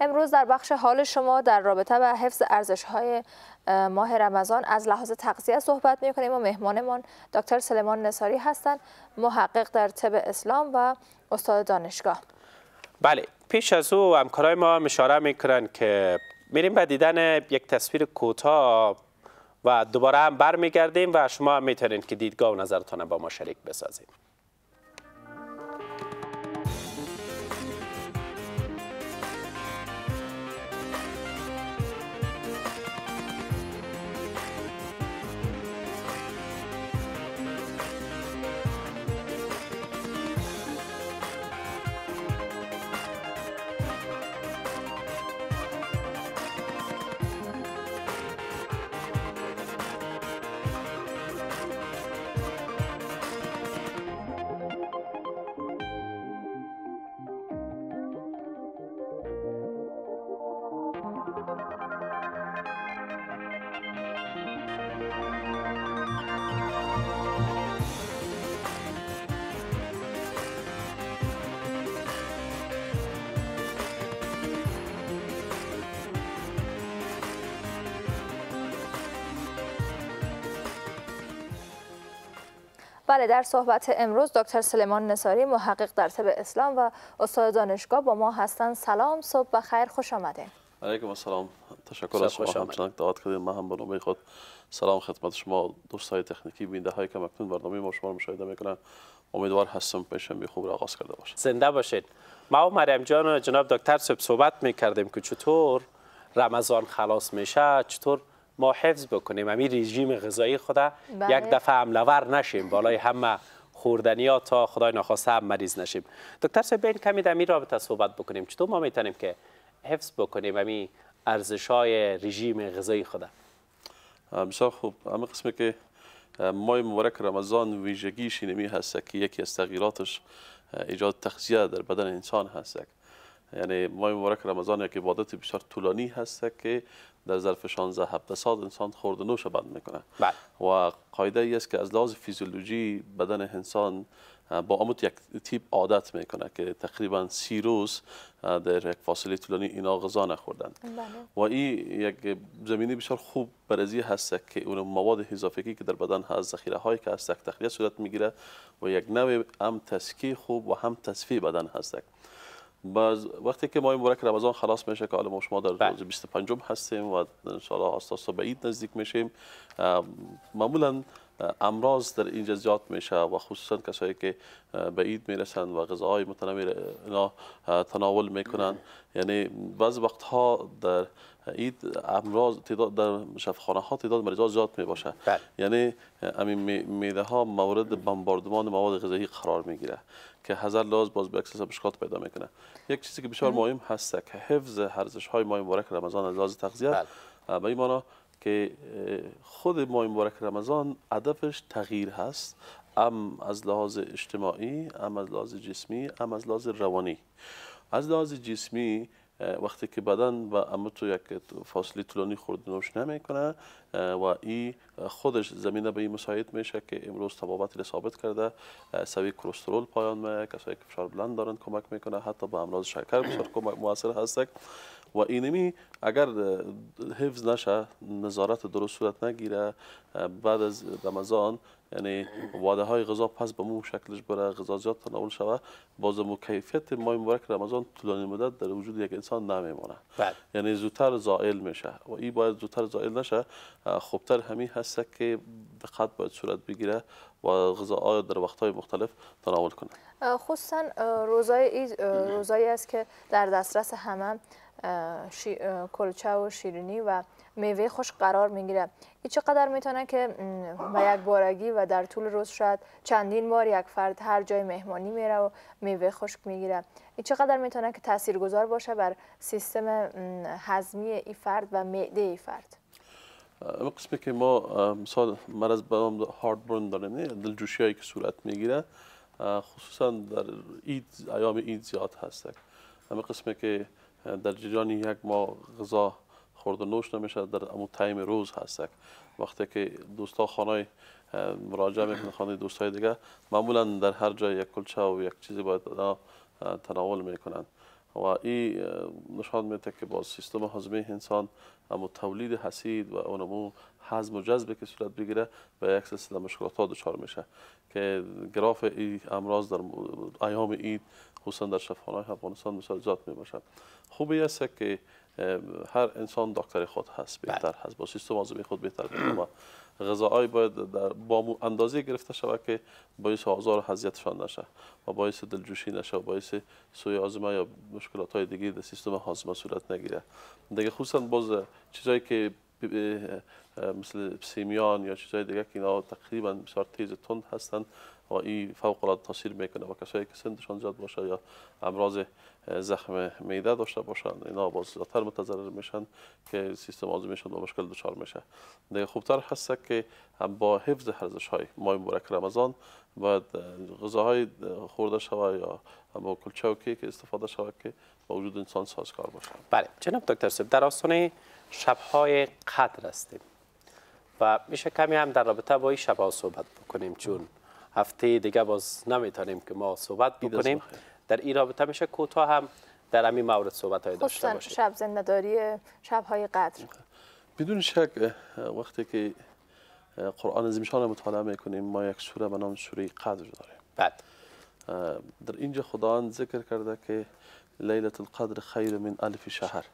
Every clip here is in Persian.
امروز در بخش حال شما در رابطه با حفظ ارزش های ماه رمضان از لحاظ تغذیه صحبت می کنیم و مهمانمان دکتر سلیمان نصاری هستند محقق در طب اسلام و استاد دانشگاه بله پیش از او همکارای ما اشاره کنند که میریم به دیدن یک تصویر کوتاه و دوباره هم برمیگردیم و شما میتونید که دیدگاه و نظرتان با ما شریک بسازید بله در صحبت امروز دکتر سلیمان نصاری محقق در طب اسلام و استاد دانشگاه با ما هستند سلام صبح بخیر خوش آمده علیکم السلام تشکر از شما همچنان دعوت کردیم من هم خود سلام خدمت شما دوستای تکنیکی بینده های که مکنون برنامه ما شما مشاهده میکنن امیدوار هستم پیشم خوب را آغاز کرده باشه زنده باشید ما و مریم جان و جناب دکتر صبح صحبت میکردیم که چطور رمضان خلاص میشه چطور ما حفظ بکنیم همین رژیم غذایی خدا یک بله. دفعه حملور نشیم بالای همه خوردنی تا خدای نخواسته هم مریض نشیم دکتر صاحب بین کمی در رابطه صحبت بکنیم چطور ما میتونیم که حفظ بکنیم همی ارزش های رژیم غذایی خدا بسیار خوب همه قسمه که مای مبارک رمضان ویژگیش اینمی هست که یکی از تغییراتش ایجاد تخزیه در بدن انسان هست یعنی ماه مبارک رمضان یک عبادت بسیار طولانی هست که در ظرف 16 هفته سال انسان خورد و نوش بند میکنه بله. و قاعده ای است که از لحاظ فیزیولوژی بدن انسان با امت یک تیپ عادت میکنه که تقریبا سی روز در یک فاصله طولانی اینا غذا نخوردن بله. و این یک زمینه بسیار خوب برزی هست که اون مواد اضافه که در بدن هست ذخیره هایی که هست تخلیه صورت میگیره و یک نوع هم تسکیه خوب و هم تصفیه بدن هست باز وقتی که ماه مبارک رمضان خلاص میشه که ما شما در بله. روز 25 هستیم و ان شاء الله به عید نزدیک میشیم معمولا امراض در اینجا زیاد میشه و خصوصا کسایی که به اید میرسند و غذاهای متنوع اینا تناول میکنن یعنی بعض وقتها در اید امراض تعداد در شفاخانه ها تعداد مریض زیاد می باشه بله. یعنی همین میده ها مورد بمباردمان مواد غذایی قرار میگیره که هزار لاز باز به اکسس پیدا میکنه یک چیزی که بسیار مهم هست که حفظ ارزش های ماه مبارک رمضان از لحاظ تغذیه بله. به این که خود ماه مبارک رمضان هدفش تغییر هست ام از لحاظ اجتماعی ام از لحاظ جسمی ام از لحاظ روانی از لحاظ جسمی وقتی که بدن و امتو یک فاصله طولانی خورد نوش نمیکنه و این خودش زمینه به این مساعد میشه که امروز را ثابت کرده سوی کلسترول پایان میه کسایی که فشار بلند دارن کمک میکنه حتی به امراض شکر بسیار کمک موثر هستک و اینمی اگر حفظ نشه نظارت درست صورت نگیره بعد از رمضان یعنی وعده های غذا پس به مو شکلش بره غذا زیاد تناول شوه باز مو کیفیت مای مبارک رمضان طولانی مدت در وجود یک انسان نمیمونه بله. یعنی زودتر زائل میشه و این باید زودتر زائل نشه خوبتر همین هست که دقت باید صورت بگیره و غذاها در های مختلف تناول کنه خصوصا روزای روزایی است که در دسترس همه کلچه و شیرینی و میوه خوش قرار میگیره این چقدر میتونه که به یک بارگی و در طول روز شاید چندین بار یک فرد هر جای مهمانی میره و میوه خشک میگیره این چقدر میتونه که تاثیرگذار باشه بر سیستم هضمی این فرد و معده این فرد قسمی که ما مثال مرض به هارد برن داریم یعنی دلجوشی هایی که صورت میگیره خصوصا در اید ایام اید زیاد هست همه قسمی که در جریان یک ما غذا خورد و نوش در امو تایم روز هستک وقتی که دوستا خانای مراجعه میکنه خانه دوستای دیگه معمولا در هر جای یک کلچه و یک چیزی باید تناول میکنند و این نشان میده که با سیستم هضمی انسان اما تولید حسید و اونمو حزم و جذب که صورت بگیره به یک سلسله مشکلات ها دچار میشه که گراف ای امراض در ایام عید خصوصا در های افغانستان مثال ذات می باشد خوبی است که هر انسان دکتر خود هست بله. بهتر هست با سیستم هضمی خود بهتر و غذاهایی باید در با اندازه گرفته شود که باعث آزار و حذیتشان نشه و باعث دلجوشی نشه و باعث سوی آزمه یا مشکلات های دیگه در سیستم هاضمه صورت نگیره دیگه خصوصا باز چیزایی که مثل سیمیان یا چیزهای دیگه که اینا تقریبا بسیار تیز تند هستند و این فوق العاده تاثیر میکنه و کسایی که سندشان زیاد باشه یا امراض زخم میده داشته باشند اینا باز زیادتر متضرر میشن که سیستم آزمیشون و مشکل دچار میشه دیگه خوبتر هست که با حفظ حرزش های ماه مبارک رمضان باید غذاهای خورده شوه یا با کلچه و کیک استفاده شوه که با وجود انسان سازگار باشن بله جناب دکتر سیب در آستانه شبهای قدر هستیم و میشه کمی هم در رابطه با این شبها صحبت بکنیم چون هفته دیگه باز نمیتونیم که ما صحبت بکنیم در این رابطه میشه کوتاه هم در همین مورد صحبت های داشته خب، باشیم شب زندداری شبهای قدر بدون شک وقتی که قرآن از مطالعه میکنیم ما یک سوره به نام سوره قدر داریم بعد بله. در اینجا خداوند ذکر کرده که لیلت القدر خیر من الف شهر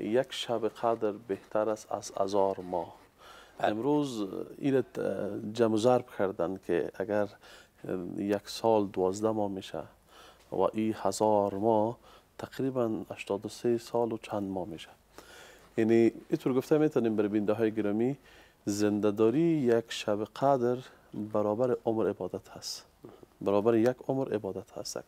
یک شب قدر بهتر است از هزار ماه امروز این جمع ضرب کردن که اگر یک سال دوازده ماه میشه و این هزار ماه تقریبا 83 سال و چند ماه میشه یعنی اینطور گفته میتونیم بر بینده های گرامی زندداری یک شب قدر برابر عمر عبادت هست برابر یک عمر عبادت هست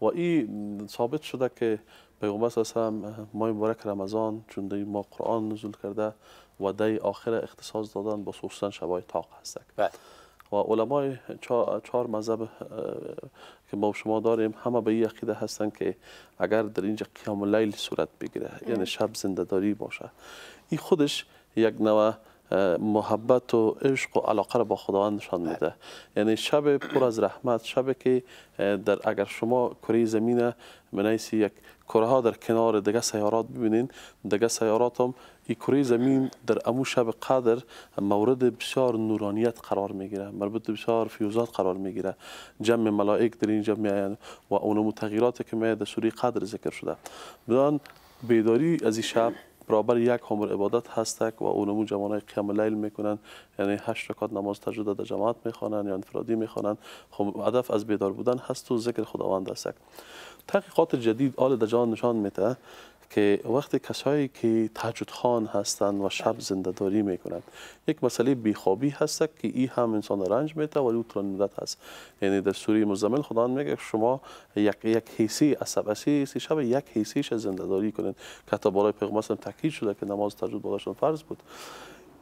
و این ثابت شده که پیغمبر صلی ما ماه مبارک رمضان چون دی ما قرآن نزول کرده و دی آخر اختصاص دادن با سوستن شبای تاق هستک بله. و علمای چهار مذهب که ما شما داریم همه به این عقیده هستن که اگر در اینجا قیام لیل صورت بگیره یعنی شب زندهداری باشه این خودش یک نوع محبت و عشق و علاقه را با خداوند نشان میده یعنی شب پر از رحمت شب که در اگر شما کره زمین منیسی یک کره ها در کنار دگه سیارات ببینین دیگه سیارات هم این کره زمین در امو شب قدر مورد بسیار نورانیت قرار میگیره مربوط بسیار فیوزات قرار میگیره جمع ملائک در اینجا میاین و اونمو متغیراتی که میاد در سوری قدر ذکر شده بدان بیداری از این شب برابر یک عمر عبادت هستک و اونمو جوانای قیام لیل میکنن یعنی هشت رکات نماز تجدید در جماعت میخوانن یا یعنی انفرادی میخوانن خب هدف از بیدار بودن هست و ذکر خداوند هستک تحقیقات جدید آل در جهان نشان میده که وقتی کسایی که تحجد خان هستند و شب زندداری میکنند یک مسئله بیخوابی هست که این هم انسان رنج میده ولی اوتران مدت هست یعنی در سوره مزمل خدا میگه شما یک یک حیسی عصب سی شب یک حیثیش زنده داری کنید که تا برای پیغمبر تاکید شده که نماز تحجد بالاشون فرض بود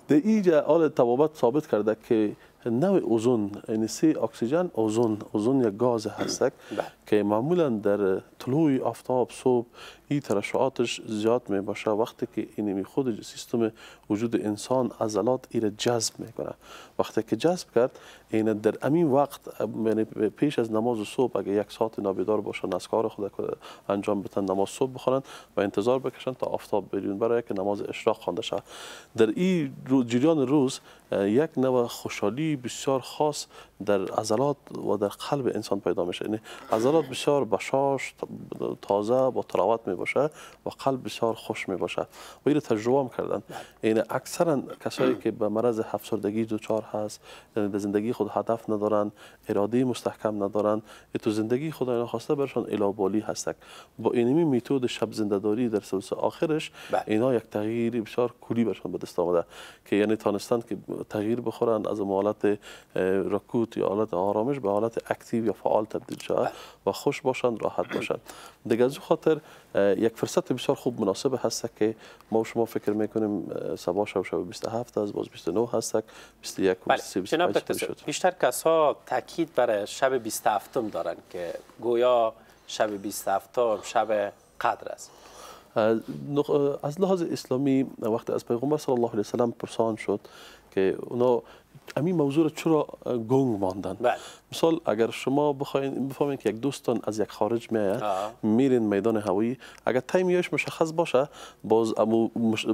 در اینجا آل توابت ثابت کرده که نوع اوزون یعنی سی اکسیژن اوزون اوزون یک گاز هست بله. که معمولا در طلوع آفتاب صبح این ترشعاتش زیاد می باشه وقتی که اینمی خود سیستم وجود انسان ازلات ایره جذب میکنه وقتی که جذب کرد این در امین وقت یعنی پیش از نماز صبح اگه یک ساعت نابیدار باشن از کار خود انجام بتن نماز صبح بخورن و انتظار بکشن تا آفتاب بریون برای که نماز اشراق خوانده شد در این جریان روز یک نوع خوشحالی بسیار خاص در ازلات و در قلب انسان پیدا میشه یعنی عضلات بسیار بشاش تازه با تراوت می باشه و قلب بسیار خوش می باشه و این تجربه هم کردن این یعنی اکثرا کسایی که به مرض افسردگی دوچار هست یعنی به زندگی خود هدف ندارن اراده مستحکم ندارن تو زندگی خدا خواسته برشان الابالی هستک با اینمی میتود شب زنده‌داری در سلسه آخرش بله. اینا یک تغییری بسیار کلی برشان به دست آمده که یعنی تانستند که تغییر بخورن از حالت رکود یا حالت آرامش به حالت اکتیو یا فعال تبدیل شه بله. و خوش باشند راحت باشند دیگه از خاطر یک فرصت بسیار خوب مناسب هست که ما شما فکر میکنیم سبا شب شب 27 از باز 29 هست 21 و 23 بله. 25 بیشتر ها تاکید برای شب 27 دارن که گویا شب 27 شب قدر است از لحاظ اسلامی وقتی از پیغمبر صلی الله علیه وسلم پرسان شد که اونا امی موضوع را چرا گنگ ماندن بله. مثال اگر شما بخواین بفهمین که یک دوستان از یک خارج میاد میرین میدان هوایی اگر تایم یاش مشخص باشه باز امو مش...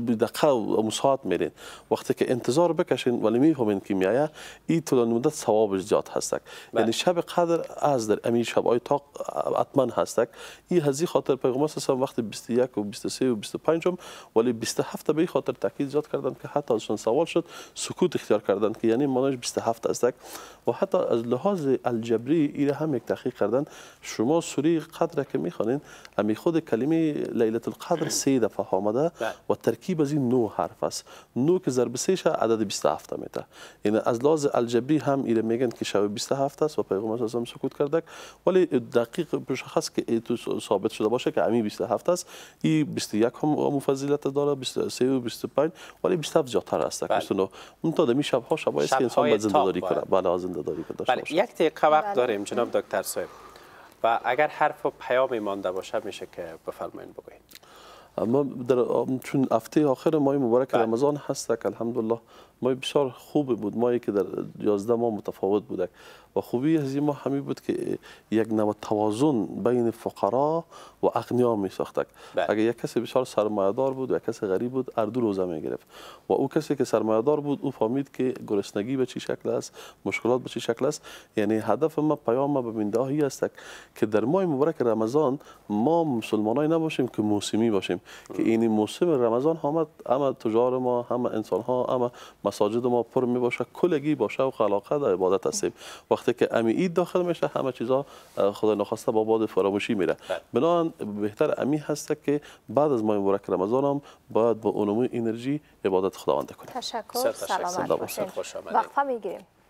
و امو ساعت میرین وقتی که انتظار بکشین ولی میفهمین که میاد این طولان مدت ثوابش زیاد هستک بله. یعنی شب قدر از در امی شب های تاق اطمان هستک این هزی خاطر پیغمبر صلی وقتی 21 و 23 و 25 ولی 27 به خاطر تاکید زیاد کردن که حتی ازشون سوال شد سکوت اختیار کردن که یعنی معنیش 27 هستک و حتی از لحاظ فرض الجبری ایره هم یک تحقیق کردن شما سوره قدر که میخوانین امی خود کلمه لیلت القدر سه دفعه آمده بله. و ترکیب از این نو حرف است نو که ضرب سه عدد 27 میده این از لحاظ الجبری هم ایره میگن که شب 27 است و پیغمبر صلی سکوت کردک ولی دقیق مشخص که تو ثابت شده باشه که امی 27 است این 21 هم مفضیلت داره 23 و 25 ولی 27 جاتر است 29 اون تا دمی شب ها شب است که انسان زنده‌داری کنه بله زنده‌داری کنه بله، یک دقیقه وقت بله. داریم جناب دکتر صاحب و اگر حرف و پیامی مانده باشه میشه که بفرمایید بگویید ما در چون هفته آخر ماه مبارک بله. رمضان هست که الحمدلله ما بسیار خوب بود ما که در 11 ما متفاوت بودک و خوبی از ما همی بود که یک نوع توازن بین فقرا و اغنیا می ساختک بله. اگر یک کسی بسیار سرمایه‌دار بود و یک کسی غریب بود هر دو روزه می گرفت و او کسی که سرمایه‌دار بود او فهمید که گرسنگی به چی شکل است مشکلات به چه شکل است یعنی هدف ما پیام ما به مندهی است که در ماه مبارک رمضان ما مسلمانای نباشیم که موسمی باشیم که این موسم رمضان همه تجار ما هم انسان ها مساجد ما پر می باشه کلگی با و علاقه در عبادت هستیم وقتی که امی اید داخل میشه همه چیزا خدا نخواسته با باد فراموشی میره بله. بنابراین بهتر امی هسته که بعد از ماه مبارک رمضان هم باید با علوم انرژی عبادت خداوند کنیم تشکر سلامت وقفه میگیریم